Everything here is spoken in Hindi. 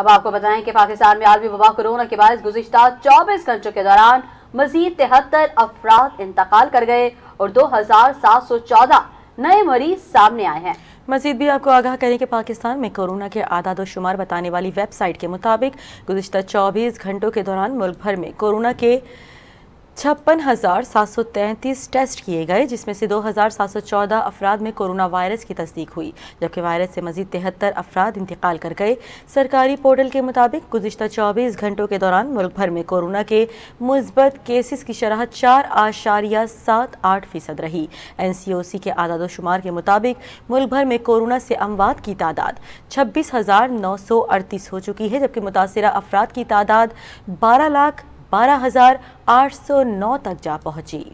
अब आपको बताएं कि पाकिस्तान में आलमी वबा कोरोना के बायस गुजशत चौबीस घंटों के दौरान मजीद तिहत्तर अफराद इंतकाल कर गए और दो हजार सात सौ चौदह नए मरीज सामने आए हैं मजीद भी आपको आगाह करें कि पाकिस्तान में कोरोना के आदाद और शुमार बताने वाली वेबसाइट के मुताबिक गुजशत चौबीस घंटों के दौरान मुल्क भर में कोरोना के छप्पन हज़ार सात सौ तैंतीस टेस्ट किए गए जिसमें से दो हज़ार सात सौ चौदह अफराद में कोरोना वायरस की तस्दीक हुई जबकि वायरस से मजीद तिहत्तर अफराद इंतकाल कर गए सरकारी पोर्टल के मुताबिक गुजशत चौबीस घंटों के दौरान मुल्क भर में कोरोना के मुस्बत केसेस की शरह चार आशारिया सात आठ फीसद रही एन सी ओ सी के शुमार के मुताबिक मुल्क भर में कोरोना से अमवात की तादाद छब्बीस हज़ार नौ सौ अड़तीस हो चुकी है जबकि मुतासर अफराद की तादाद बारह लाख बारह तक जा पहुंची